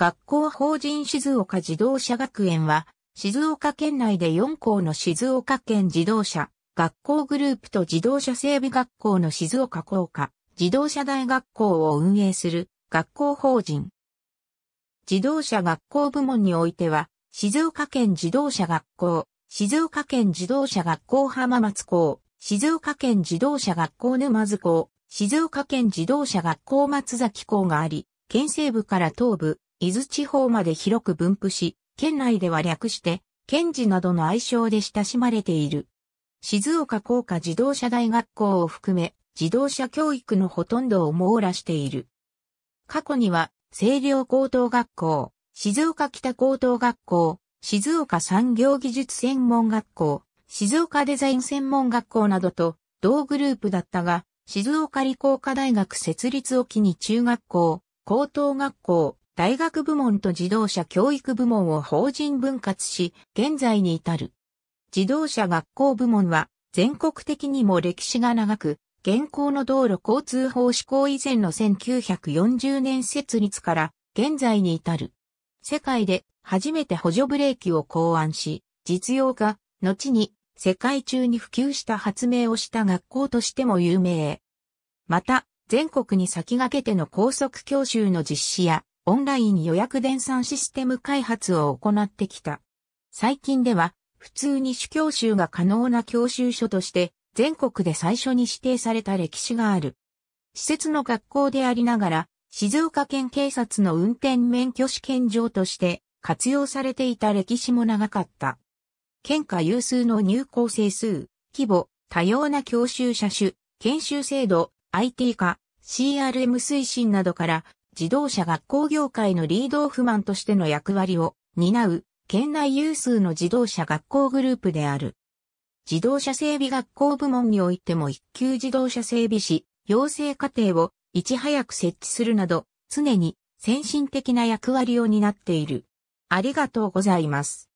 学校法人静岡自動車学園は、静岡県内で4校の静岡県自動車学校グループと自動車整備学校の静岡工科自動車大学校を運営する学校法人。自動車学校部門においては、静岡県自動車学校、静岡県自動車学校浜松校、静岡県自動車学校沼津校、静岡県自動車学校松崎校があり、県西部から東部、伊豆地方まで広く分布し、県内では略して、県事などの愛称で親しまれている。静岡工科自動車大学校を含め、自動車教育のほとんどを網羅している。過去には、清涼高等学校、静岡北高等学校、静岡産業技術専門学校、静岡デザイン専門学校などと同グループだったが、静岡理工科大学設立を機に中学校、高等学校、大学部門と自動車教育部門を法人分割し、現在に至る。自動車学校部門は、全国的にも歴史が長く、現行の道路交通法施行以前の1940年設立から現在に至る。世界で初めて補助ブレーキを考案し、実用化、後に世界中に普及した発明をした学校としても有名。また、全国に先駆けての高速教習の実施や、オンライン予約電算システム開発を行ってきた。最近では、普通に主教習が可能な教習所として、全国で最初に指定された歴史がある。施設の学校でありながら、静岡県警察の運転免許試験場として活用されていた歴史も長かった。県下有数の入校生数、規模、多様な教習者種、研修制度、IT 化、CRM 推進などから自動車学校業界のリードオフマンとしての役割を担う県内有数の自動車学校グループである。自動車整備学校部門においても一級自動車整備士、養成課程をいち早く設置するなど、常に先進的な役割を担っている。ありがとうございます。